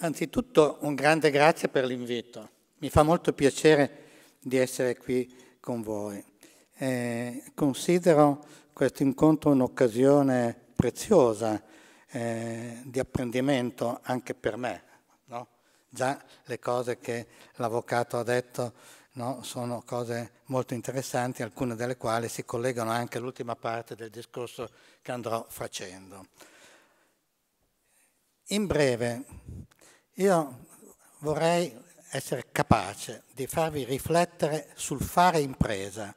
anzitutto un grande grazie per l'invito. Mi fa molto piacere di essere qui con voi. Eh, considero questo incontro un'occasione preziosa eh, di apprendimento anche per me. No? Già le cose che l'avvocato ha detto no? sono cose molto interessanti, alcune delle quali si collegano anche all'ultima parte del discorso che andrò facendo. In breve, io vorrei essere capace di farvi riflettere sul fare impresa,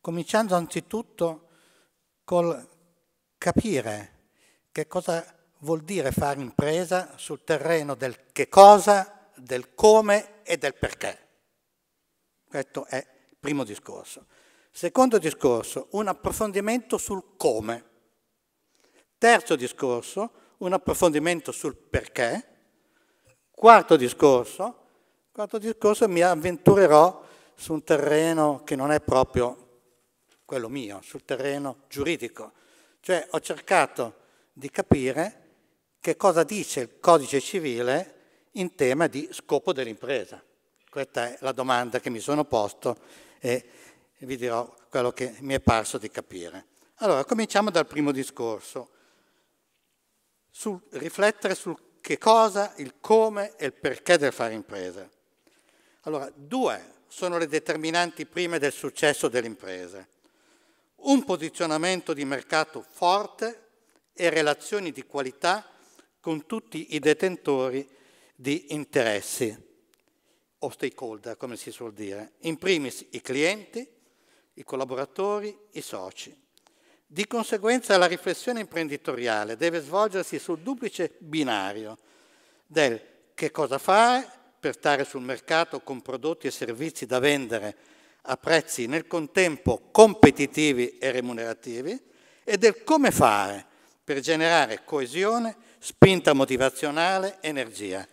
cominciando anzitutto col capire che cosa vuol dire fare impresa sul terreno del che cosa, del come e del perché. Questo è il primo discorso. Secondo discorso, un approfondimento sul come. Terzo discorso, un approfondimento sul perché. Quarto discorso, quarto discorso mi avventurerò su un terreno che non è proprio quello mio, sul terreno giuridico. Cioè ho cercato di capire che cosa dice il codice civile in tema di scopo dell'impresa. Questa è la domanda che mi sono posto e vi dirò quello che mi è parso di capire. Allora, cominciamo dal primo discorso, sul, riflettere sul che cosa, il come e il perché del fare impresa. Allora, due sono le determinanti prime del successo dell'impresa. Un posizionamento di mercato forte e relazioni di qualità con tutti i detentori di interessi o stakeholder, come si suol dire, in primis i clienti, i collaboratori, i soci. Di conseguenza la riflessione imprenditoriale deve svolgersi sul duplice binario del che cosa fare per stare sul mercato con prodotti e servizi da vendere a prezzi nel contempo competitivi e remunerativi e del come fare per generare coesione, spinta motivazionale, energia.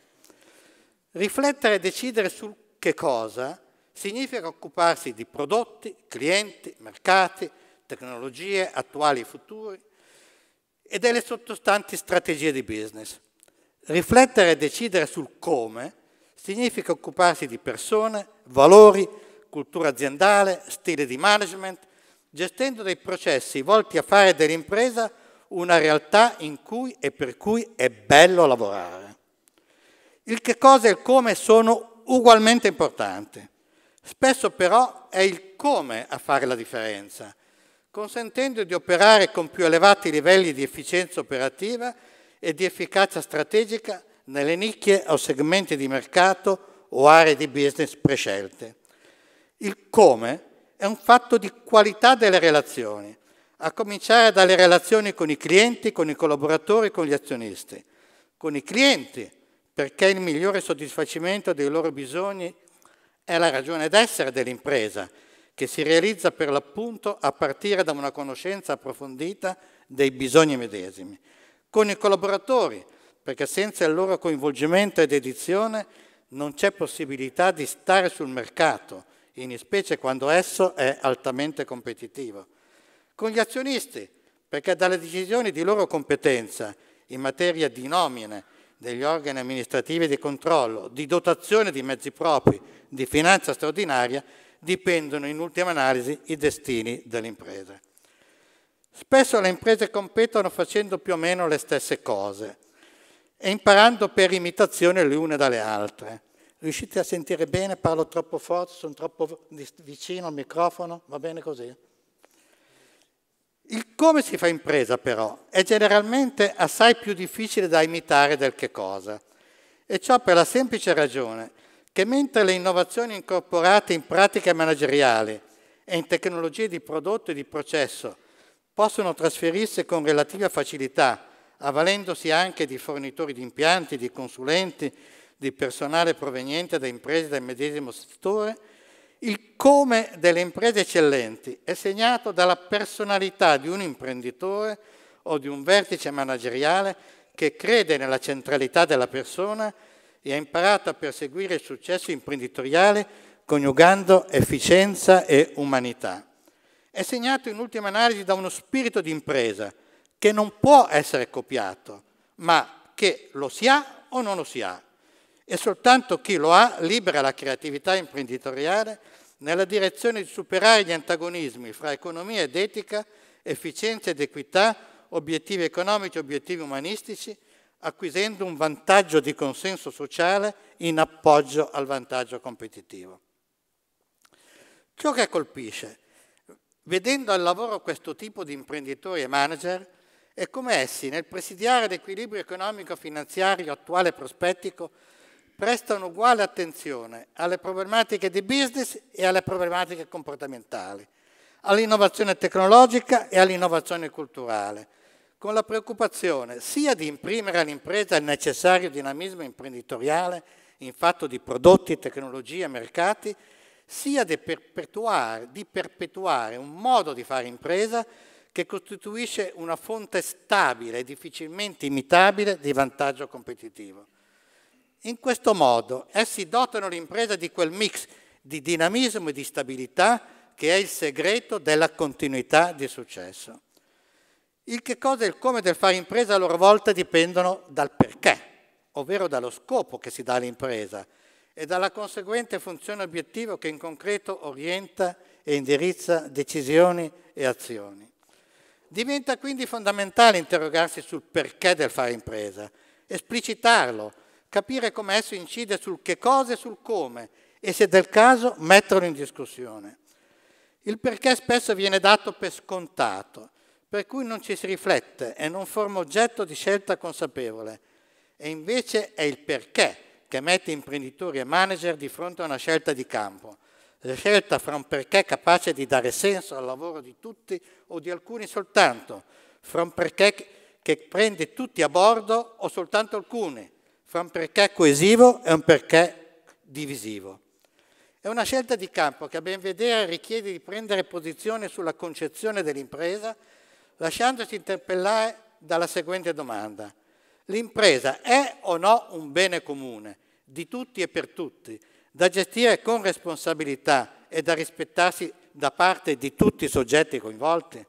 Riflettere e decidere sul che cosa significa occuparsi di prodotti, clienti, mercati, tecnologie attuali e future e delle sottostanti strategie di business. Riflettere e decidere sul come significa occuparsi di persone, valori, cultura aziendale, stile di management, gestendo dei processi volti a fare dell'impresa una realtà in cui e per cui è bello lavorare. Il che cosa e il come sono ugualmente importanti. Spesso però è il come a fare la differenza consentendo di operare con più elevati livelli di efficienza operativa e di efficacia strategica nelle nicchie o segmenti di mercato o aree di business prescelte. Il come è un fatto di qualità delle relazioni, a cominciare dalle relazioni con i clienti, con i collaboratori, con gli azionisti. Con i clienti, perché il migliore soddisfacimento dei loro bisogni è la ragione d'essere dell'impresa che si realizza per l'appunto a partire da una conoscenza approfondita dei bisogni medesimi, con i collaboratori, perché senza il loro coinvolgimento ed edizione non c'è possibilità di stare sul mercato, in specie quando esso è altamente competitivo. Con gli azionisti, perché dalle decisioni di loro competenza in materia di nomine degli organi amministrativi di controllo, di dotazione di mezzi propri, di finanza straordinaria, dipendono in ultima analisi i destini delle imprese. Spesso le imprese competono facendo più o meno le stesse cose e imparando per imitazione le une dalle altre. Riuscite a sentire bene? Parlo troppo forte? Sono troppo vicino al microfono? Va bene così? Il come si fa impresa però è generalmente assai più difficile da imitare del che cosa. E ciò per la semplice ragione che mentre le innovazioni incorporate in pratiche manageriali e in tecnologie di prodotto e di processo possono trasferirsi con relativa facilità, avvalendosi anche di fornitori di impianti, di consulenti, di personale proveniente da imprese del medesimo settore, il come delle imprese eccellenti è segnato dalla personalità di un imprenditore o di un vertice manageriale che crede nella centralità della persona e ha imparato a perseguire il successo imprenditoriale coniugando efficienza e umanità. È segnato in ultima analisi da uno spirito di impresa che non può essere copiato, ma che lo si ha o non lo si ha. E soltanto chi lo ha libera la creatività imprenditoriale nella direzione di superare gli antagonismi fra economia ed etica, efficienza ed equità, obiettivi economici e obiettivi umanistici, acquisendo un vantaggio di consenso sociale in appoggio al vantaggio competitivo. Ciò che colpisce, vedendo al lavoro questo tipo di imprenditori e manager, è come essi, nel presidiare l'equilibrio economico-finanziario attuale prospettico, prestano uguale attenzione alle problematiche di business e alle problematiche comportamentali, all'innovazione tecnologica e all'innovazione culturale, con la preoccupazione sia di imprimere all'impresa il necessario dinamismo imprenditoriale in fatto di prodotti, tecnologie e mercati, sia di perpetuare, di perpetuare un modo di fare impresa che costituisce una fonte stabile e difficilmente imitabile di vantaggio competitivo. In questo modo essi dotano l'impresa di quel mix di dinamismo e di stabilità che è il segreto della continuità di successo. Il che cosa e il come del fare impresa a loro volta dipendono dal perché, ovvero dallo scopo che si dà all'impresa e dalla conseguente funzione obiettivo che in concreto orienta e indirizza decisioni e azioni. Diventa quindi fondamentale interrogarsi sul perché del fare impresa, esplicitarlo, capire come esso incide sul che cosa e sul come e se del caso metterlo in discussione. Il perché spesso viene dato per scontato, per cui non ci si riflette e non forma oggetto di scelta consapevole. E invece è il perché che mette imprenditori e manager di fronte a una scelta di campo, la scelta fra un perché capace di dare senso al lavoro di tutti o di alcuni soltanto, fra un perché che prende tutti a bordo o soltanto alcuni, fra un perché coesivo e un perché divisivo. È una scelta di campo che a ben vedere richiede di prendere posizione sulla concezione dell'impresa, lasciandosi interpellare dalla seguente domanda. L'impresa è o no un bene comune, di tutti e per tutti, da gestire con responsabilità e da rispettarsi da parte di tutti i soggetti coinvolti?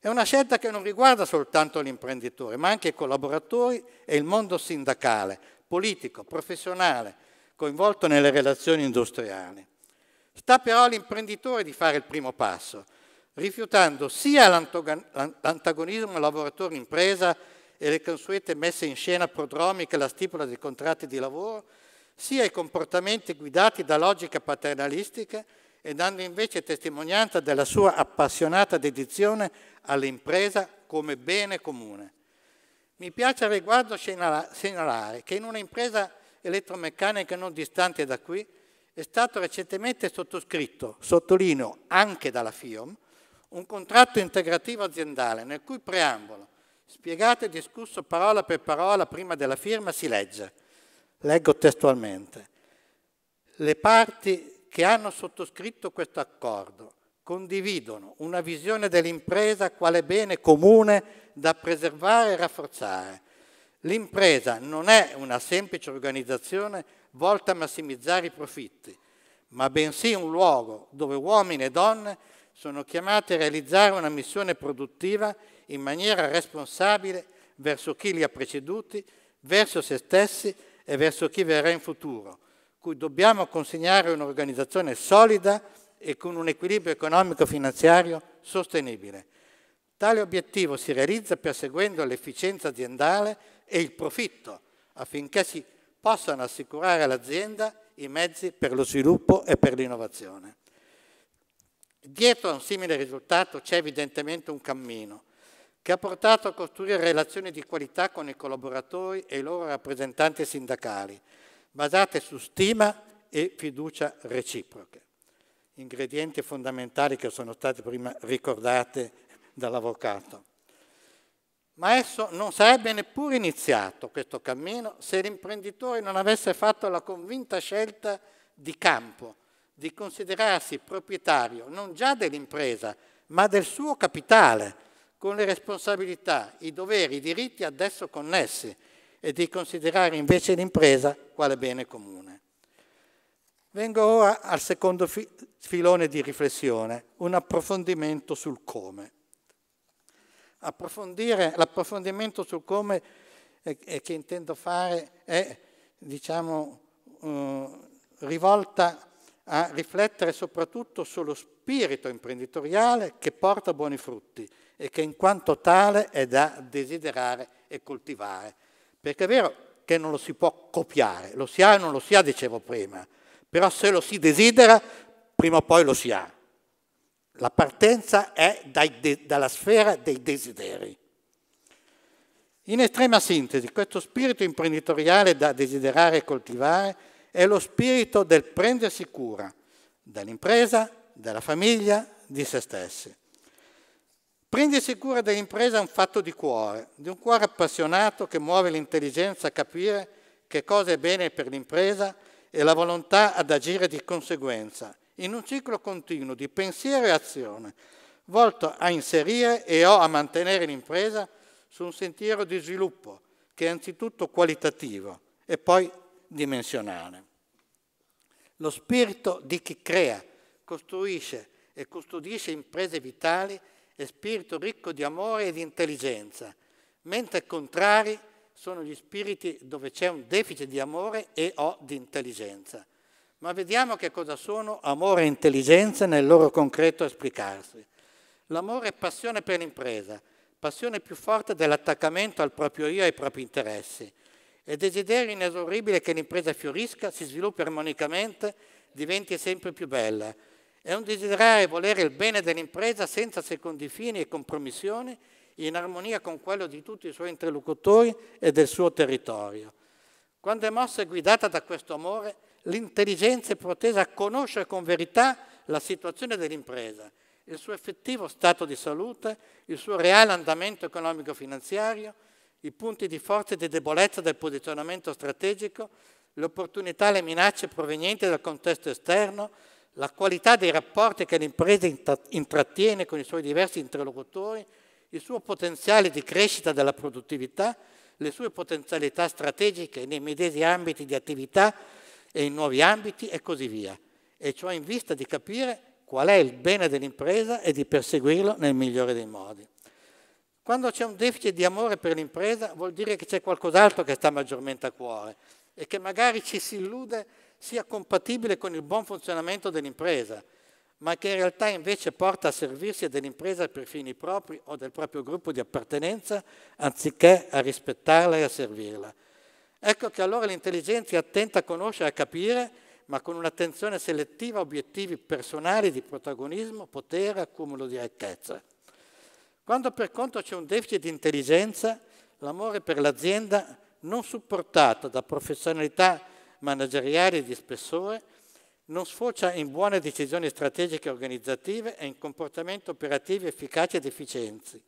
È una scelta che non riguarda soltanto l'imprenditore, ma anche i collaboratori e il mondo sindacale, politico, professionale, coinvolto nelle relazioni industriali. Sta però all'imprenditore di fare il primo passo, rifiutando sia l'antagonismo lavoratore-impresa e le consuete messe in scena prodromiche alla stipula dei contratti di lavoro, sia i comportamenti guidati da logiche paternalistiche e dando invece testimonianza della sua appassionata dedizione all'impresa come bene comune. Mi piace al riguardo segnalare che in un'impresa elettromeccanica non distante da qui è stato recentemente sottoscritto, sottolineo anche dalla FIOM, un contratto integrativo aziendale nel cui preambolo, spiegato e discusso parola per parola prima della firma, si legge, leggo testualmente, le parti che hanno sottoscritto questo accordo condividono una visione dell'impresa quale bene comune da preservare e rafforzare. L'impresa non è una semplice organizzazione volta a massimizzare i profitti, ma bensì un luogo dove uomini e donne sono chiamati a realizzare una missione produttiva in maniera responsabile verso chi li ha preceduti, verso se stessi e verso chi verrà in futuro, cui dobbiamo consegnare un'organizzazione solida e con un equilibrio economico-finanziario sostenibile. Tale obiettivo si realizza perseguendo l'efficienza aziendale e il profitto, affinché si possano assicurare all'azienda i mezzi per lo sviluppo e per l'innovazione. Dietro a un simile risultato c'è evidentemente un cammino che ha portato a costruire relazioni di qualità con i collaboratori e i loro rappresentanti sindacali, basate su stima e fiducia reciproche, ingredienti fondamentali che sono stati prima ricordati dall'avvocato. Ma esso non sarebbe neppure iniziato questo cammino se l'imprenditore non avesse fatto la convinta scelta di campo, di considerarsi proprietario non già dell'impresa, ma del suo capitale, con le responsabilità, i doveri, i diritti ad esso connessi, e di considerare invece l'impresa quale bene comune. Vengo ora al secondo filone di riflessione, un approfondimento sul come. l'approfondimento sul come eh, eh, che intendo fare è, diciamo, eh, rivolta a riflettere soprattutto sullo spirito imprenditoriale che porta buoni frutti e che in quanto tale è da desiderare e coltivare perché è vero che non lo si può copiare, lo si ha o non lo si ha, dicevo prima, però se lo si desidera, prima o poi lo si ha. La partenza è dai, dalla sfera dei desideri. In estrema sintesi, questo spirito imprenditoriale da desiderare e coltivare è lo spirito del prendersi cura dell'impresa, della famiglia, di se stessi. Prendersi cura dell'impresa è un fatto di cuore, di un cuore appassionato che muove l'intelligenza a capire che cosa è bene per l'impresa e la volontà ad agire di conseguenza, in un ciclo continuo di pensiero e azione, volto a inserire e o a mantenere l'impresa su un sentiero di sviluppo che è anzitutto qualitativo e poi dimensionale. Lo spirito di chi crea, costruisce e custodisce imprese vitali e spirito ricco di amore e di intelligenza, mentre contrari sono gli spiriti dove c'è un deficit di amore e o di intelligenza. Ma vediamo che cosa sono amore e intelligenza nel loro concreto esplicarsi. L'amore è passione per l'impresa, passione più forte dell'attaccamento al proprio io e ai propri interessi, È desiderio inesauribile che l'impresa fiorisca, si sviluppi armonicamente, diventi sempre più bella, è un desiderare e volere il bene dell'impresa senza secondi fini e compromissioni, in armonia con quello di tutti i suoi interlocutori e del suo territorio. Quando è mossa e guidata da questo amore, l'intelligenza è protesa a conoscere con verità la situazione dell'impresa, il suo effettivo stato di salute, il suo reale andamento economico-finanziario, i punti di forza e di debolezza del posizionamento strategico, le opportunità e le minacce provenienti dal contesto esterno, la qualità dei rapporti che l'impresa intrattiene con i suoi diversi interlocutori, il suo potenziale di crescita della produttività, le sue potenzialità strategiche nei medesimi ambiti di attività e in nuovi ambiti e così via. E ciò in vista di capire qual è il bene dell'impresa e di perseguirlo nel migliore dei modi. Quando c'è un deficit di amore per l'impresa vuol dire che c'è qualcos'altro che sta maggiormente a cuore e che magari ci si illude sia compatibile con il buon funzionamento dell'impresa, ma che in realtà invece porta a servirsi dell'impresa per fini propri o del proprio gruppo di appartenenza, anziché a rispettarla e a servirla. Ecco che allora l'intelligenza è attenta a conoscere e a capire, ma con un'attenzione selettiva a obiettivi personali di protagonismo, potere, accumulo di ricchezza. Quando per contro c'è un deficit di intelligenza, l'amore per l'azienda non supportato da professionalità manageriali di spessore, non sfocia in buone decisioni strategiche e organizzative e in comportamenti operativi efficaci ed efficienti,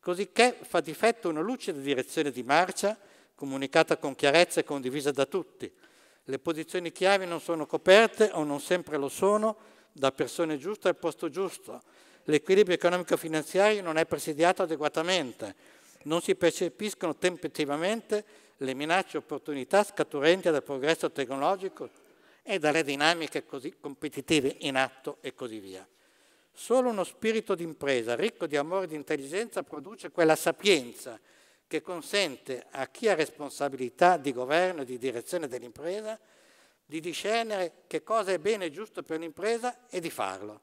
cosicché fa difetto una lucida direzione di marcia comunicata con chiarezza e condivisa da tutti. Le posizioni chiave non sono coperte o non sempre lo sono da persone giuste al posto giusto. L'equilibrio economico-finanziario non è presidiato adeguatamente, non si percepiscono tempestivamente le minacce e opportunità scaturenti dal progresso tecnologico e dalle dinamiche così competitive in atto e così via. Solo uno spirito d'impresa ricco di amore e di intelligenza produce quella sapienza che consente a chi ha responsabilità di governo e di direzione dell'impresa di discernere che cosa è bene e giusto per l'impresa e di farlo.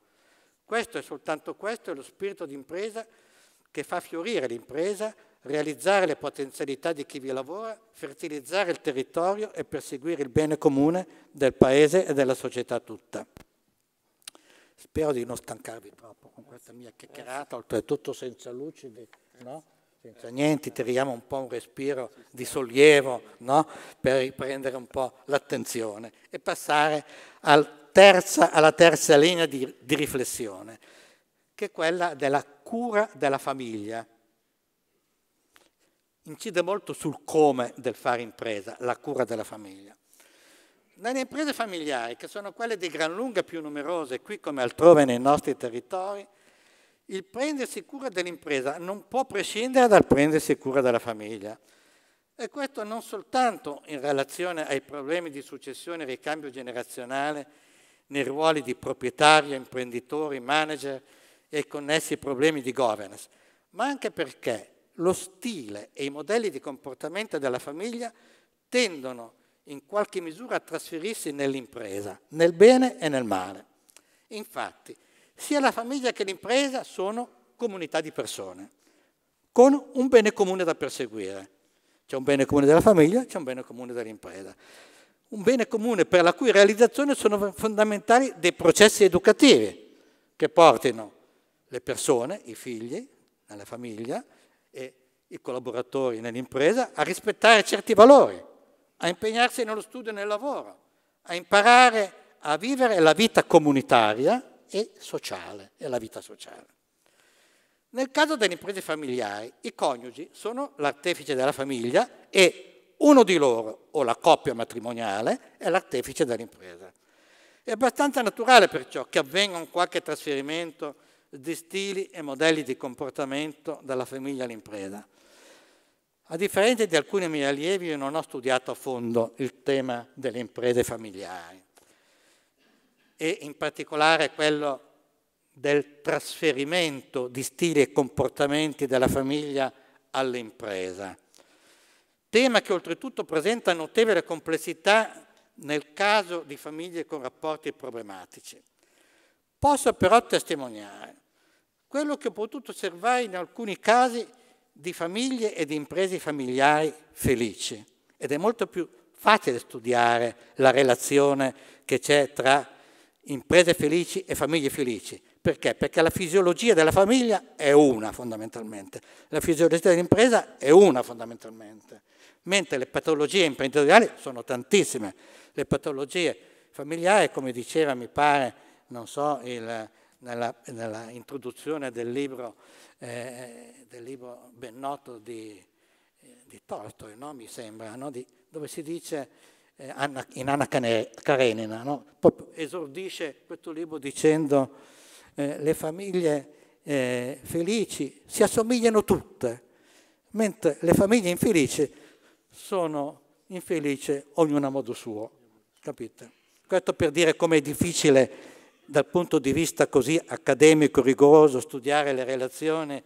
Questo è soltanto questo è lo spirito d'impresa che fa fiorire l'impresa realizzare le potenzialità di chi vi lavora, fertilizzare il territorio e perseguire il bene comune del Paese e della società tutta. Spero di non stancarvi troppo con questa mia chiacchierata, oltretutto senza lucidi, no? senza niente, tiriamo un po' un respiro di sollievo no? per riprendere un po' l'attenzione e passare al terza, alla terza linea di, di riflessione, che è quella della cura della famiglia incide molto sul come del fare impresa, la cura della famiglia. Nelle imprese familiari, che sono quelle di gran lunga più numerose qui come altrove nei nostri territori, il prendersi cura dell'impresa non può prescindere dal prendersi cura della famiglia. E questo non soltanto in relazione ai problemi di successione e ricambio generazionale nei ruoli di proprietario, imprenditori, manager e connessi problemi di governance, ma anche perché lo stile e i modelli di comportamento della famiglia tendono in qualche misura a trasferirsi nell'impresa, nel bene e nel male. Infatti, sia la famiglia che l'impresa sono comunità di persone, con un bene comune da perseguire. C'è un bene comune della famiglia, c'è un bene comune dell'impresa. Un bene comune per la cui realizzazione sono fondamentali dei processi educativi che portino le persone, i figli, nella famiglia, e i collaboratori nell'impresa a rispettare certi valori, a impegnarsi nello studio e nel lavoro, a imparare a vivere la vita comunitaria e sociale, e la vita sociale. Nel caso delle imprese familiari, i coniugi sono l'artefice della famiglia e uno di loro, o la coppia matrimoniale, è l'artefice dell'impresa. È abbastanza naturale perciò che avvenga un qualche trasferimento di stili e modelli di comportamento dalla famiglia all'impresa. A differenza di alcuni miei allievi, io non ho studiato a fondo il tema delle imprese familiari e in particolare quello del trasferimento di stili e comportamenti della famiglia all'impresa. Tema che oltretutto presenta notevole complessità nel caso di famiglie con rapporti problematici. Posso però testimoniare quello che ho potuto osservare in alcuni casi di famiglie e di imprese familiari felici. Ed è molto più facile studiare la relazione che c'è tra imprese felici e famiglie felici. Perché? Perché la fisiologia della famiglia è una fondamentalmente, la fisiologia dell'impresa è una fondamentalmente, mentre le patologie imprenditoriali sono tantissime. Le patologie familiari, come diceva, mi pare, non so, il, nella, nella introduzione del libro, eh, del libro, ben noto di, eh, di Tolto, no? mi sembra, no? di, dove si dice eh, Anna, in Anna Karenina, no? esordisce questo libro dicendo eh, le famiglie eh, felici si assomigliano tutte, mentre le famiglie infelici sono infelici ognuna a modo suo. Capite? Questo per dire come è difficile dal punto di vista così accademico, rigoroso, studiare le relazioni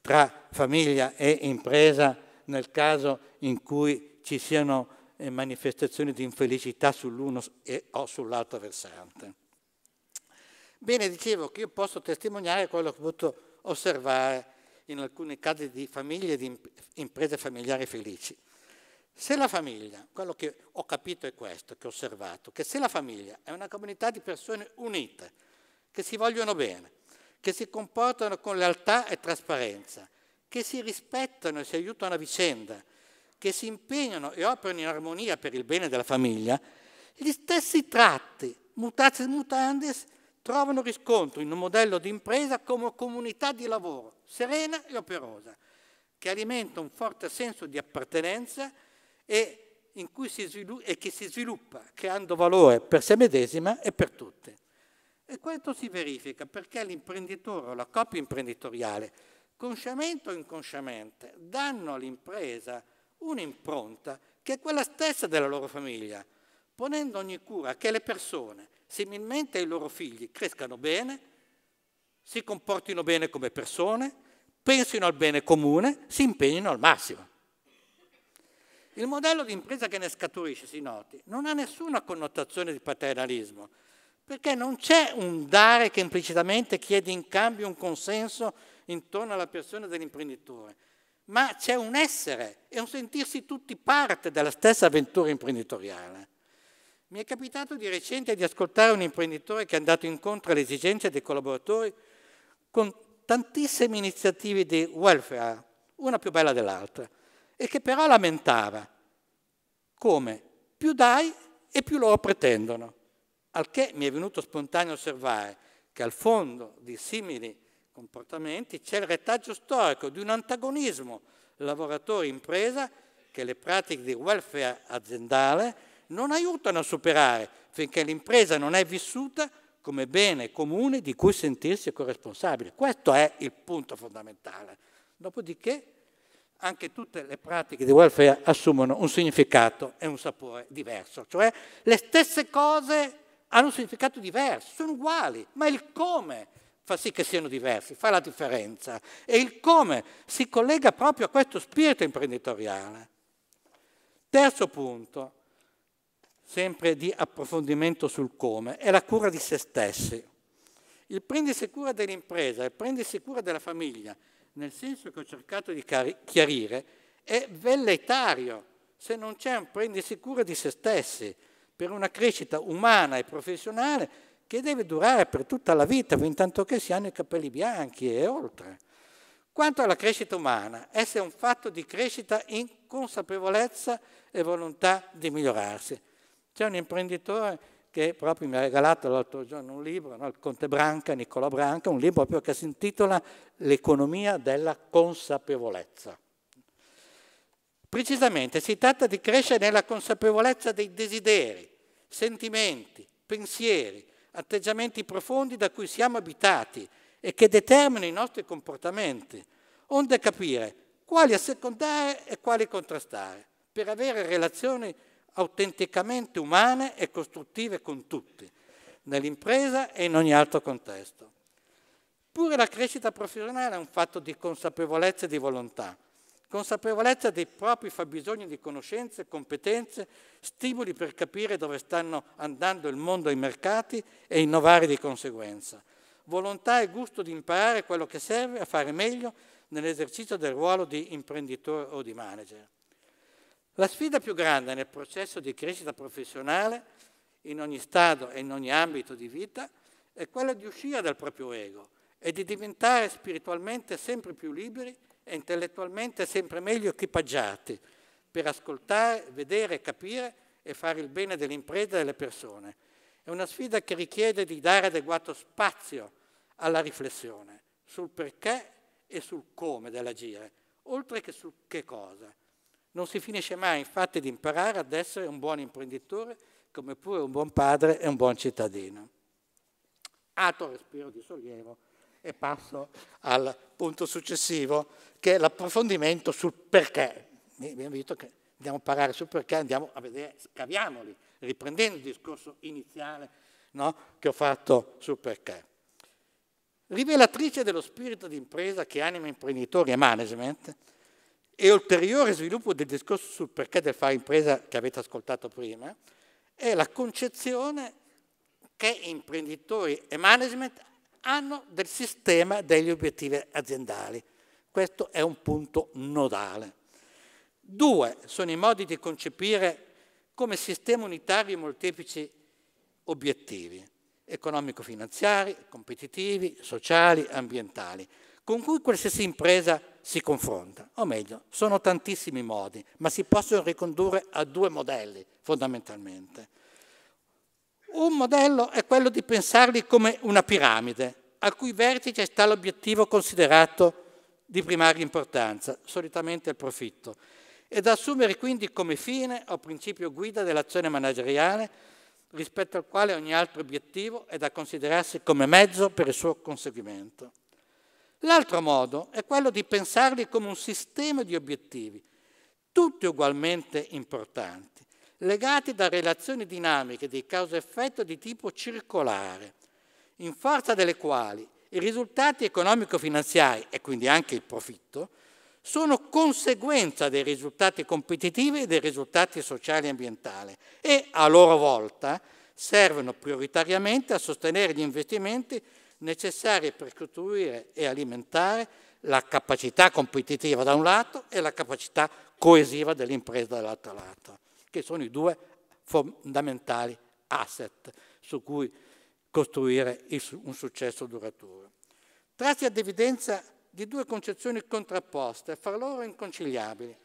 tra famiglia e impresa nel caso in cui ci siano eh, manifestazioni di infelicità sull'uno o sull'altro versante. Bene, dicevo che io posso testimoniare quello che ho potuto osservare in alcuni casi di famiglie e di imprese familiari felici. Se la famiglia, quello che ho capito è questo, che ho osservato, che se la famiglia è una comunità di persone unite, che si vogliono bene, che si comportano con lealtà e trasparenza, che si rispettano e si aiutano a vicenda, che si impegnano e operano in armonia per il bene della famiglia, gli stessi tratti, mutatis mutandis, trovano riscontro in un modello di impresa come comunità di lavoro, serena e operosa, che alimenta un forte senso di appartenenza e, e che si sviluppa creando valore per se medesima e per tutte. E questo si verifica perché l'imprenditore o la coppia imprenditoriale, consciamente o inconsciamente, danno all'impresa un'impronta che è quella stessa della loro famiglia, ponendo ogni cura che le persone, similmente ai loro figli, crescano bene, si comportino bene come persone, pensino al bene comune, si impegnino al massimo. Il modello di impresa che ne scaturisce, si noti, non ha nessuna connotazione di paternalismo, perché non c'è un dare che implicitamente chiede in cambio un consenso intorno alla persona dell'imprenditore, ma c'è un essere e un sentirsi tutti parte della stessa avventura imprenditoriale. Mi è capitato di recente di ascoltare un imprenditore che è andato incontro alle esigenze dei collaboratori con tantissime iniziative di welfare, una più bella dell'altra e che però lamentava. Come? Più dai e più loro pretendono. Al che mi è venuto spontaneo osservare che al fondo di simili comportamenti c'è il retaggio storico di un antagonismo lavoratore-impresa che le pratiche di welfare aziendale non aiutano a superare finché l'impresa non è vissuta come bene comune di cui sentirsi corresponsabile. Questo è il punto fondamentale. Dopodiché anche tutte le pratiche di welfare assumono un significato e un sapore diverso, cioè le stesse cose hanno un significato diverso, sono uguali, ma il come fa sì che siano diversi, fa la differenza e il come si collega proprio a questo spirito imprenditoriale. Terzo punto, sempre di approfondimento sul come, è la cura di se stessi. Il prendersi cura dell'impresa, il prendersi cura della famiglia, nel senso che ho cercato di chiarire, è velletario se non c'è un prendersi cura di se stessi per una crescita umana e professionale che deve durare per tutta la vita, fin tanto che si hanno i capelli bianchi e oltre. Quanto alla crescita umana, essa è un fatto di crescita in consapevolezza e volontà di migliorarsi. C'è un imprenditore che proprio mi ha regalato l'altro giorno un libro, no? il Conte Branca, Nicola Branca, un libro proprio che si intitola L'economia della consapevolezza. Precisamente si tratta di crescere nella consapevolezza dei desideri, sentimenti, pensieri, atteggiamenti profondi da cui siamo abitati e che determinano i nostri comportamenti, onde capire quali assecondare e quali contrastare, per avere relazioni autenticamente umane e costruttive con tutti, nell'impresa e in ogni altro contesto. Pure la crescita professionale è un fatto di consapevolezza e di volontà, consapevolezza dei propri fabbisogni di conoscenze, competenze, stimoli per capire dove stanno andando il mondo e i mercati e innovare di conseguenza. Volontà e gusto di imparare quello che serve a fare meglio nell'esercizio del ruolo di imprenditore o di manager. La sfida più grande nel processo di crescita professionale, in ogni stato e in ogni ambito di vita, è quella di uscire dal proprio ego e di diventare spiritualmente sempre più liberi e intellettualmente sempre meglio equipaggiati per ascoltare, vedere, capire e fare il bene dell'impresa e delle persone. È una sfida che richiede di dare adeguato spazio alla riflessione sul perché e sul come dell'agire, oltre che sul che cosa non si finisce mai infatti di imparare ad essere un buon imprenditore, come pure un buon padre e un buon cittadino. Altro respiro di sollievo e passo al punto successivo, che è l'approfondimento sul perché. Abbiamo visto che andiamo a parlare sul perché, andiamo a vedere, scaviamoli, riprendendo il discorso iniziale no, che ho fatto sul perché. Rivelatrice dello spirito di impresa che anima imprenditori e management, e ulteriore sviluppo del discorso sul perché del fare impresa che avete ascoltato prima, è la concezione che imprenditori e management hanno del sistema degli obiettivi aziendali. Questo è un punto nodale. Due sono i modi di concepire come sistema unitario i molteplici obiettivi economico-finanziari, competitivi, sociali, ambientali con cui qualsiasi impresa si confronta. O meglio, sono tantissimi modi, ma si possono ricondurre a due modelli fondamentalmente. Un modello è quello di pensarli come una piramide, al cui vertice sta l'obiettivo considerato di primaria importanza, solitamente il profitto, e da assumere quindi come fine o principio guida dell'azione manageriale rispetto al quale ogni altro obiettivo è da considerarsi come mezzo per il suo conseguimento. L'altro modo è quello di pensarli come un sistema di obiettivi, tutti ugualmente importanti, legati da relazioni dinamiche di causa-effetto di tipo circolare, in forza delle quali i risultati economico-finanziari e quindi anche il profitto sono conseguenza dei risultati competitivi e dei risultati sociali e ambientali e a loro volta servono prioritariamente a sostenere gli investimenti necessarie per costruire e alimentare la capacità competitiva da un lato e la capacità coesiva dell'impresa dall'altro lato, che sono i due fondamentali asset su cui costruire un successo duraturo. Tratti ad evidenza di due concezioni contrapposte, fra loro inconciliabili,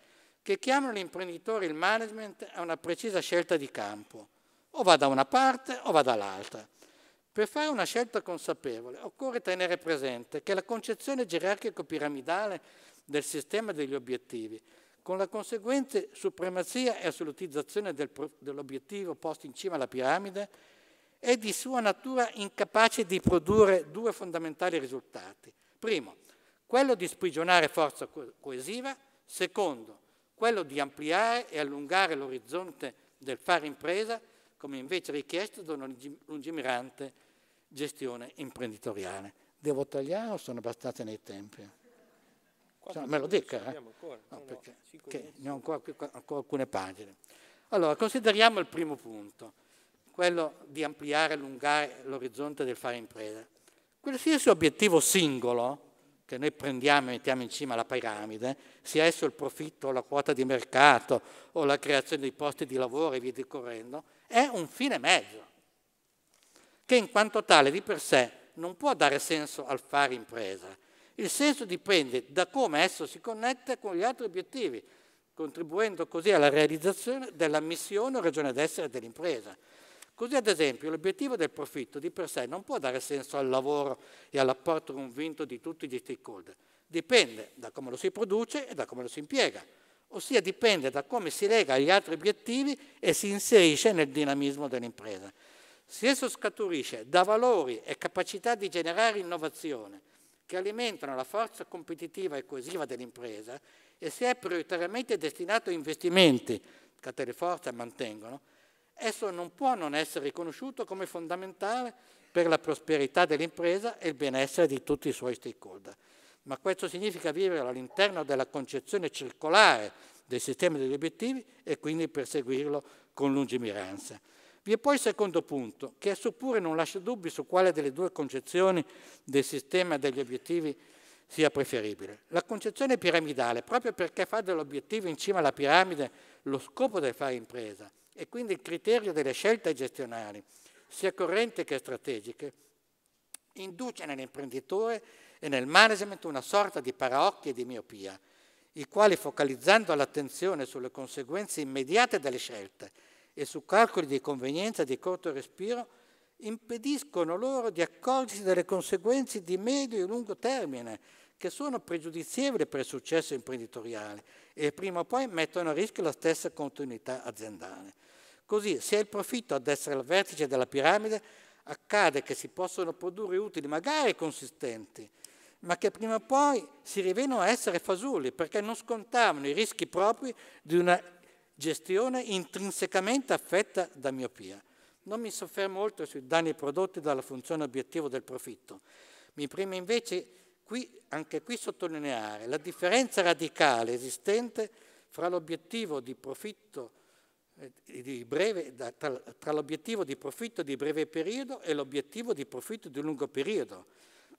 che chiamano l'imprenditore e il management a una precisa scelta di campo, o va da una parte o va dall'altra. Per fare una scelta consapevole occorre tenere presente che la concezione gerarchico-piramidale del sistema degli obiettivi, con la conseguente supremazia e assolutizzazione del dell'obiettivo posto in cima alla piramide, è di sua natura incapace di produrre due fondamentali risultati. Primo, quello di sprigionare forza co coesiva, secondo, quello di ampliare e allungare l'orizzonte del fare impresa come invece richiesto da una lungimirante gestione imprenditoriale. Devo tagliare o sono abbastanza nei tempi? Cioè, me lo dica, eh? ancora, no, no, perché, perché ne ho ancora, ancora alcune pagine. Allora, consideriamo il primo punto, quello di ampliare e allungare l'orizzonte del fare impresa. Qualsiasi obiettivo singolo che noi prendiamo e mettiamo in cima alla piramide, sia esso il profitto, o la quota di mercato o la creazione di posti di lavoro e via discorrendo, è un fine mezzo, che in quanto tale di per sé non può dare senso al fare impresa. Il senso dipende da come esso si connette con gli altri obiettivi, contribuendo così alla realizzazione della missione o ragione d'essere dell'impresa. Così ad esempio l'obiettivo del profitto di per sé non può dare senso al lavoro e all'apporto convinto di tutti gli stakeholder, dipende da come lo si produce e da come lo si impiega ossia dipende da come si lega agli altri obiettivi e si inserisce nel dinamismo dell'impresa. Se esso scaturisce da valori e capacità di generare innovazione che alimentano la forza competitiva e coesiva dell'impresa e se è prioritariamente destinato a investimenti che a Teleforza mantengono, esso non può non essere riconosciuto come fondamentale per la prosperità dell'impresa e il benessere di tutti i suoi stakeholder ma questo significa vivere all'interno della concezione circolare del sistema degli obiettivi e quindi perseguirlo con lungimiranza. Vi è poi il secondo punto, che esso non lascia dubbi su quale delle due concezioni del sistema degli obiettivi sia preferibile. La concezione piramidale, proprio perché fa dell'obiettivo in cima alla piramide lo scopo del fare impresa e quindi il criterio delle scelte gestionali, sia correnti che strategiche, induce nell'imprenditore e nel management una sorta di paraocchi e di miopia, i quali focalizzando l'attenzione sulle conseguenze immediate delle scelte e su calcoli di convenienza di corto respiro, impediscono loro di accorgersi delle conseguenze di medio e lungo termine, che sono pregiudizievoli per il successo imprenditoriale e prima o poi mettono a rischio la stessa continuità aziendale. Così, se è il profitto ad essere al vertice della piramide, accade che si possono produrre utili magari consistenti, ma che prima o poi si rivelano essere fasulli perché non scontavano i rischi propri di una gestione intrinsecamente affetta da miopia. Non mi soffermo oltre sui danni prodotti dalla funzione obiettivo del profitto. Mi preme invece qui, anche qui sottolineare la differenza radicale esistente fra l'obiettivo di profitto eh, di breve, tra l'obiettivo di profitto di breve periodo e l'obiettivo di profitto di lungo periodo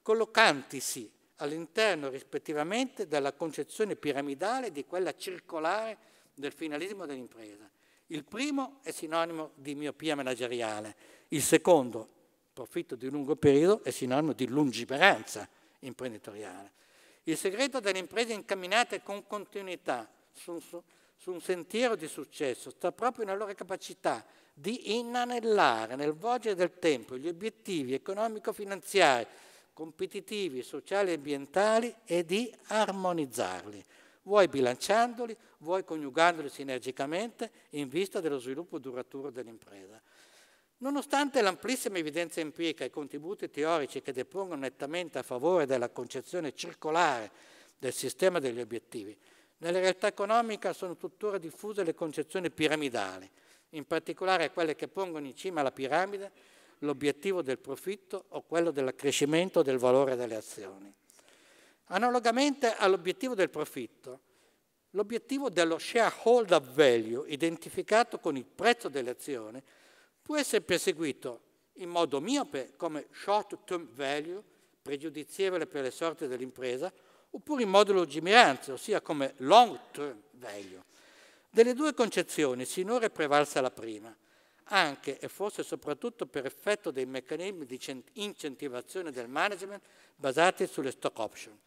collocantisi all'interno rispettivamente della concezione piramidale di quella circolare del finalismo dell'impresa. Il primo è sinonimo di miopia manageriale, il secondo, profitto di lungo periodo, è sinonimo di lungiberanza imprenditoriale. Il segreto delle imprese incamminate con continuità su, su, su un sentiero di successo sta proprio nella loro capacità di inanellare nel volgere del tempo gli obiettivi economico-finanziari competitivi, sociali e ambientali e di armonizzarli, vuoi bilanciandoli, vuoi coniugandoli sinergicamente in vista dello sviluppo duraturo dell'impresa. Nonostante l'amplissima evidenza empirica e i contributi teorici che depongono nettamente a favore della concezione circolare del sistema degli obiettivi, nella realtà economica sono tuttora diffuse le concezioni piramidali, in particolare quelle che pongono in cima alla piramide l'obiettivo del profitto o quello dell'accrescimento del valore delle azioni. Analogamente all'obiettivo del profitto, l'obiettivo dello shareholder value, identificato con il prezzo delle azioni, può essere perseguito in modo miope come short-term value, pregiudizievole per le sorti dell'impresa, oppure in modo lungimirante, ossia come long-term value. Delle due concezioni sinora è prevalsa la prima, anche e forse soprattutto per effetto dei meccanismi di incentivazione del management basati sulle stock option.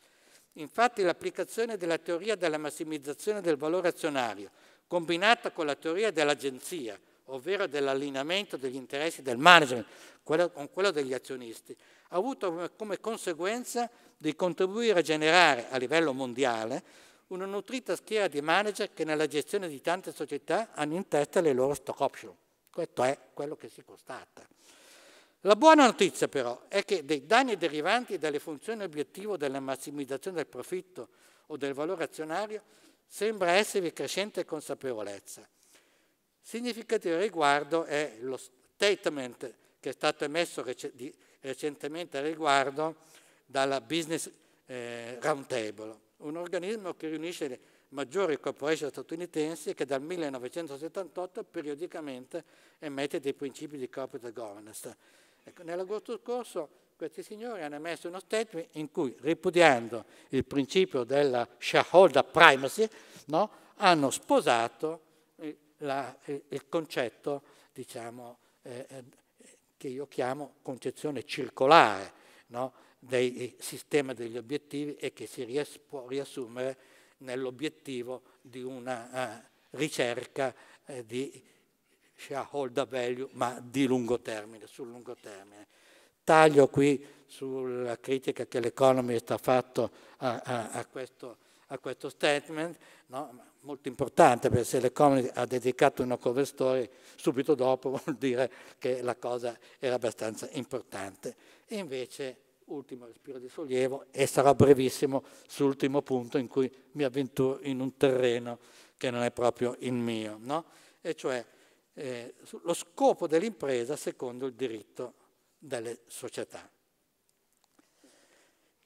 Infatti l'applicazione della teoria della massimizzazione del valore azionario, combinata con la teoria dell'agenzia, ovvero dell'allineamento degli interessi del management con quello degli azionisti, ha avuto come conseguenza di contribuire a generare a livello mondiale una nutrita schiera di manager che nella gestione di tante società hanno in testa le loro stock option. Questo è quello che si constata. La buona notizia però è che dei danni derivanti dalle funzioni obiettivo della massimizzazione del profitto o del valore azionario sembra esservi crescente consapevolezza. Significativo riguardo è lo statement che è stato emesso rec di, recentemente a riguardo dalla Business eh, Roundtable, un organismo che riunisce maggiore corporation statunitense che dal 1978 periodicamente emette dei principi di corporate governance. Ecco, nell'agosto scorso questi signori hanno emesso uno statement in cui, ripudiando il principio della shareholder primacy, no, hanno sposato eh, la, eh, il concetto diciamo, eh, eh, che io chiamo concezione circolare no, del sistema degli obiettivi e che si ries può riassumere nell'obiettivo di una uh, ricerca eh, di shareholder value, ma di lungo termine, sul lungo termine. Taglio qui sulla critica che l'Economist ha fatto a, a, a, questo, a questo, statement, no? molto importante perché se l'Economist ha dedicato una cover story subito dopo vuol dire che la cosa era abbastanza importante. E invece ultimo respiro di sollievo e sarò brevissimo sull'ultimo punto in cui mi avventuro in un terreno che non è proprio il mio, no? e cioè eh, lo scopo dell'impresa secondo il diritto delle società.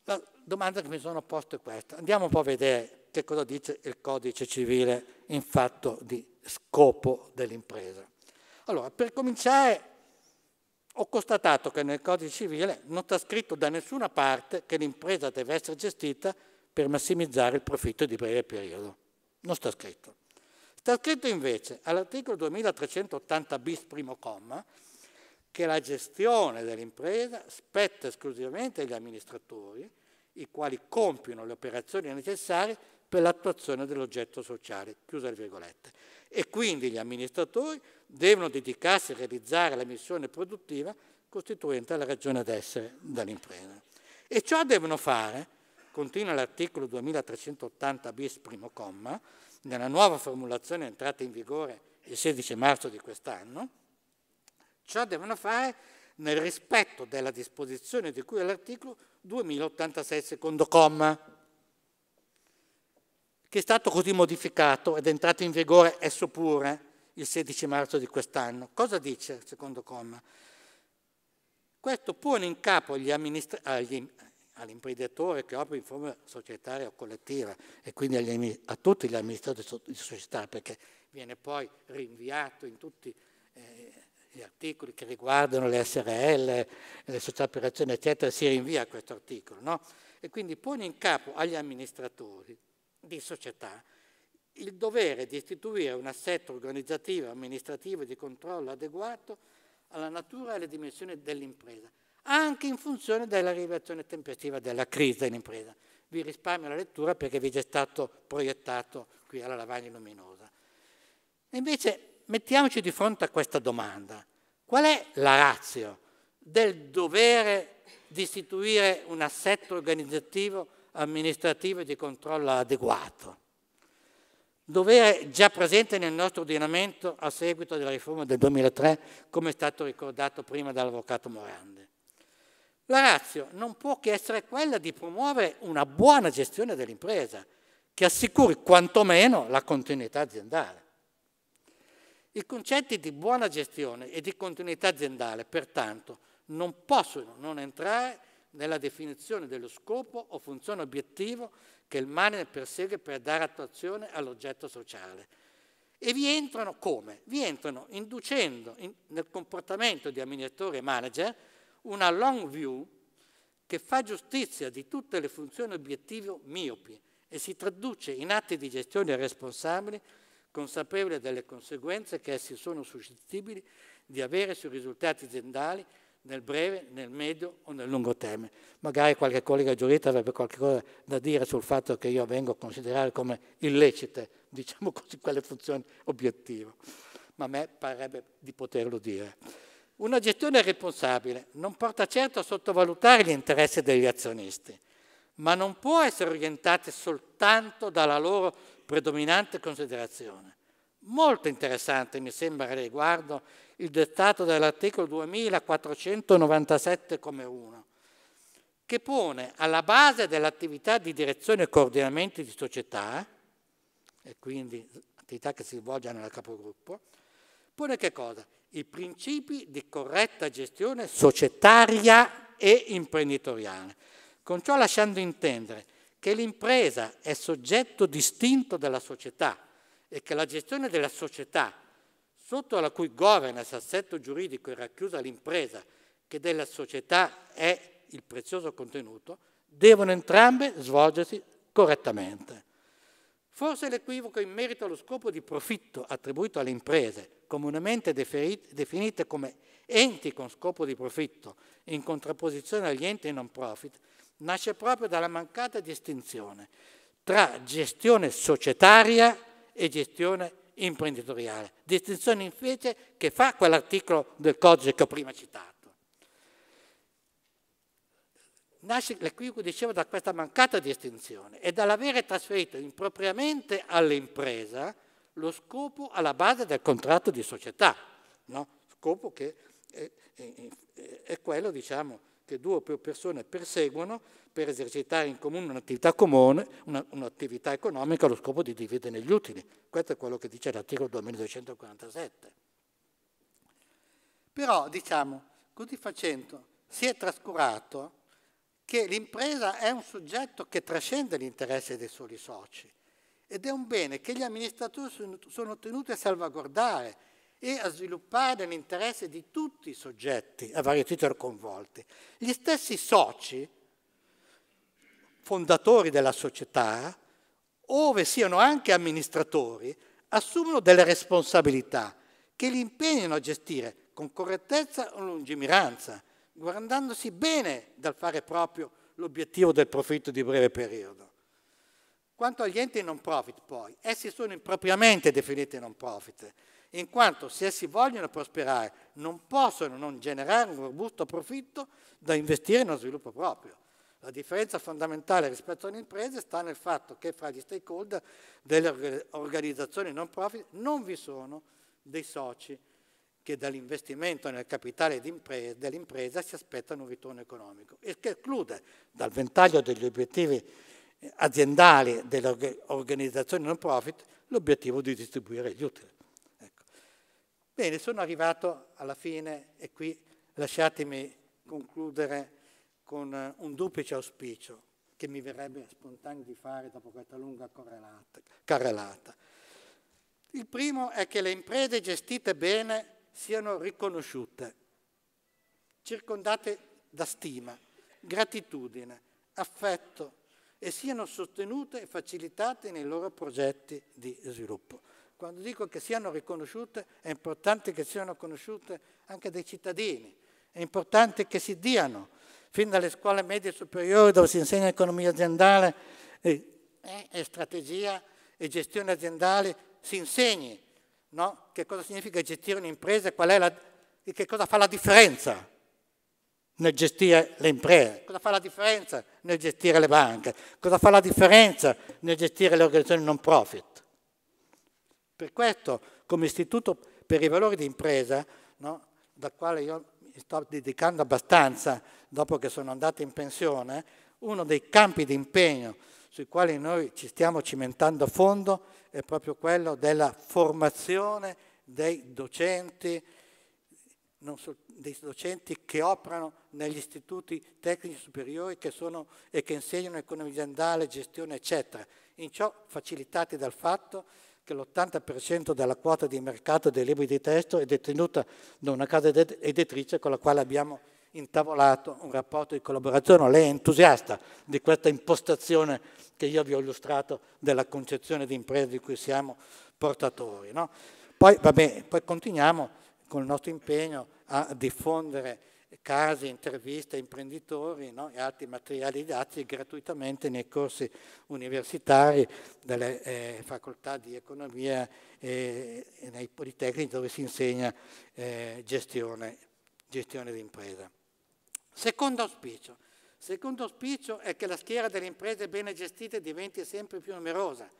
La domanda che mi sono posto è questa. Andiamo un po' a vedere che cosa dice il codice civile in fatto di scopo dell'impresa. Allora, per cominciare ho constatato che nel codice civile non sta scritto da nessuna parte che l'impresa deve essere gestita per massimizzare il profitto di breve periodo. Non sta scritto. Sta scritto invece all'articolo 2380 bis primo comma che la gestione dell'impresa spetta esclusivamente agli amministratori, i quali compiono le operazioni necessarie per l'attuazione dell'oggetto sociale. Virgolette. E quindi gli amministratori devono dedicarsi a realizzare la missione produttiva costituente la ragione d'essere dell'impresa. E ciò devono fare, continua l'articolo 2380 bis primo comma, nella nuova formulazione entrata in vigore il 16 marzo di quest'anno, ciò devono fare nel rispetto della disposizione di cui all'articolo 2086 secondo comma che è stato così modificato ed è entrato in vigore esso pure il 16 marzo di quest'anno. Cosa dice il secondo comma? Questo pone in capo all'imprenditore che opera in forma societaria o collettiva e quindi a tutti gli amministratori di società perché viene poi rinviato in tutti eh, gli articoli che riguardano le SRL, le società per azione, eccetera, si rinvia questo articolo. No? E quindi pone in capo agli amministratori di società, il dovere di istituire un assetto organizzativo, amministrativo e di controllo adeguato alla natura e alle dimensioni dell'impresa, anche in funzione della rilevazione tempestiva della crisi dell'impresa. Vi risparmio la lettura perché vi è già stato proiettato qui alla lavagna luminosa. Invece mettiamoci di fronte a questa domanda. Qual è la ratio del dovere di istituire un assetto organizzativo amministrativo e di controllo adeguato, dovere già presente nel nostro ordinamento a seguito della riforma del 2003, come è stato ricordato prima dall'avvocato Morande. La razio non può che essere quella di promuovere una buona gestione dell'impresa, che assicuri quantomeno la continuità aziendale. I concetti di buona gestione e di continuità aziendale, pertanto, non possono non entrare nella definizione dello scopo o funzione obiettivo che il manager persegue per dare attuazione all'oggetto sociale. E vi entrano come? Vi entrano inducendo in, nel comportamento di amministratore e manager una long view che fa giustizia di tutte le funzioni obiettivo miopi e si traduce in atti di gestione responsabili, consapevoli delle conseguenze che essi sono suscettibili di avere sui risultati aziendali nel breve, nel medio o nel lungo termine. Magari qualche collega giurista avrebbe qualcosa da dire sul fatto che io vengo a considerare come illecite, diciamo così, quelle funzioni obiettivo, ma a me parerebbe di poterlo dire. Una gestione responsabile non porta certo a sottovalutare gli interessi degli azionisti, ma non può essere orientata soltanto dalla loro predominante considerazione. Molto interessante mi sembra a riguardo il dettato dell'articolo 2497 come 1, che pone alla base dell'attività di direzione e coordinamento di società, e quindi attività che si svolge nel capogruppo, pone che cosa? I principi di corretta gestione societaria e imprenditoriale, con ciò lasciando intendere che l'impresa è soggetto distinto dalla società e che la gestione della società sotto la cui governance, assetto giuridico è racchiusa l'impresa che della società è il prezioso contenuto, devono entrambe svolgersi correttamente. Forse l'equivoco in merito allo scopo di profitto attribuito alle imprese, comunemente definite come enti con scopo di profitto, in contrapposizione agli enti non profit, nasce proprio dalla mancata distinzione tra gestione societaria e gestione imprenditoriale. Distinzione invece che fa quell'articolo del codice che ho prima citato. Nasce l'equivoco, dicevo, da questa mancata distinzione e dall'avere trasferito impropriamente all'impresa lo scopo alla base del contratto di società, no? scopo che è, è, è quello diciamo, che due o più persone perseguono per esercitare in comune un'attività comune, un'attività economica allo scopo di dividere gli utili. Questo è quello che dice l'articolo 2247. Però, diciamo, così facendo si è trascurato che l'impresa è un soggetto che trascende l'interesse dei soli soci ed è un bene che gli amministratori sono tenuti a salvaguardare e a sviluppare nell'interesse di tutti i soggetti a vario titolo coinvolti. Gli stessi soci, fondatori della società, ove siano anche amministratori, assumono delle responsabilità che li impegnano a gestire con correttezza o lungimiranza, guardandosi bene dal fare proprio l'obiettivo del profitto di breve periodo. Quanto agli enti non profit poi, essi sono impropriamente definiti non profit, in quanto se essi vogliono prosperare non possono non generare un robusto profitto da investire in uno sviluppo proprio. La differenza fondamentale rispetto alle imprese sta nel fatto che fra gli stakeholder delle organizzazioni non profit non vi sono dei soci che dall'investimento nel capitale dell'impresa si aspettano un ritorno economico e che esclude dal ventaglio degli obiettivi eh, aziendali delle organizzazioni non profit l'obiettivo di distribuire gli utili. Ecco. Bene, sono arrivato alla fine e qui lasciatemi concludere con eh, un duplice auspicio che mi verrebbe spontaneo di fare dopo questa lunga carrellata. Il primo è che le imprese gestite bene siano riconosciute, circondate da stima, gratitudine, affetto e siano sostenute e facilitate nei loro progetti di sviluppo. Quando dico che siano riconosciute è importante che siano conosciute anche dai cittadini, è importante che si diano fin dalle scuole medie e superiori dove si insegna economia aziendale e, e strategia e gestione aziendale, si insegni no? che cosa significa gestire un'impresa e, la, e che cosa fa la differenza nel gestire le imprese, cosa fa la differenza nel gestire le banche, cosa fa la differenza nel gestire le organizzazioni non profit. Per questo, come istituto per i valori di impresa, no, da quale io ci sto dedicando abbastanza dopo che sono andato in pensione, uno dei campi di impegno sui quali noi ci stiamo cimentando a fondo è proprio quello della formazione dei docenti, so, dei docenti che operano negli istituti tecnici superiori che sono, e che insegnano economia aziendale, gestione, eccetera. In ciò facilitati dal fatto che che l'80% della quota di mercato dei libri di testo è detenuta da una casa editrice con la quale abbiamo intavolato un rapporto di collaborazione. Lei è entusiasta di questa impostazione che io vi ho illustrato della concezione di impresa di cui siamo portatori. No? Poi, vabbè, poi continuiamo con il nostro impegno a diffondere case, interviste, imprenditori no? e altri materiali dati gratuitamente nei corsi universitari delle eh, facoltà di economia e, e nei politecnici dove si insegna eh, gestione, gestione d'impresa. Secondo auspicio. Secondo auspicio è che la schiera delle imprese bene gestite diventi sempre più numerosa,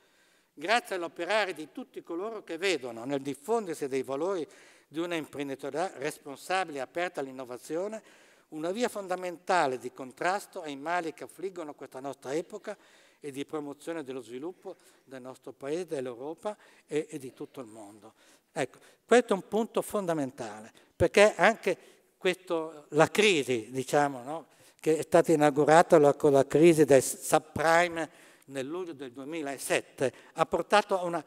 grazie all'operare di tutti coloro che vedono nel diffondersi dei valori di una imprenditoria responsabile e aperta all'innovazione, una via fondamentale di contrasto ai mali che affliggono questa nostra epoca e di promozione dello sviluppo del nostro Paese, dell'Europa e, e di tutto il mondo. Ecco, questo è un punto fondamentale, perché anche questo, la crisi, diciamo, no? che è stata inaugurata con la crisi del subprime nel luglio del 2007, ha portato a una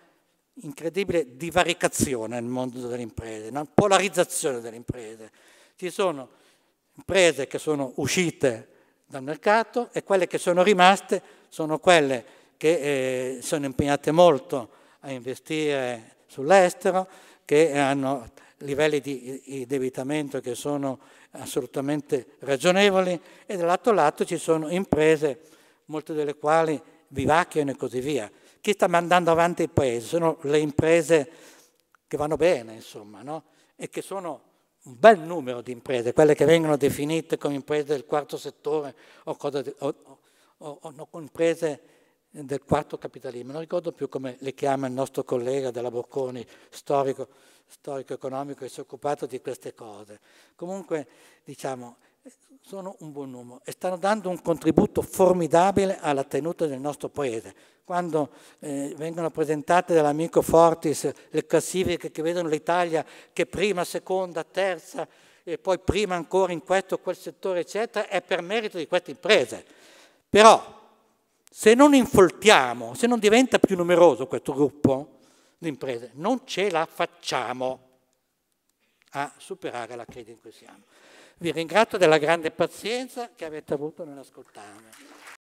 incredibile divaricazione nel mondo delle imprese, una polarizzazione delle imprese. Ci sono imprese che sono uscite dal mercato e quelle che sono rimaste sono quelle che eh, sono impegnate molto a investire sull'estero, che hanno livelli di indebitamento che sono assolutamente ragionevoli e dall'altro lato ci sono imprese, molte delle quali vivacchiano e così via chi sta mandando avanti il paese sono le imprese che vanno bene, insomma, no? e che sono un bel numero di imprese, quelle che vengono definite come imprese del quarto settore o, di, o, o, o imprese del quarto capitalismo, non ricordo più come le chiama il nostro collega della Bocconi, storico, storico economico, che si è occupato di queste cose. Comunque, diciamo, sono un buon numero e stanno dando un contributo formidabile alla tenuta del nostro paese. Quando eh, vengono presentate dall'amico Fortis le classifiche che vedono l'Italia che prima, seconda, terza e poi prima ancora in questo, o quel settore, eccetera, è per merito di queste imprese. Però se non infoltiamo, se non diventa più numeroso questo gruppo di imprese, non ce la facciamo a superare la crisi in cui siamo. Vi ringrazio della grande pazienza che avete avuto nell'ascoltarmi.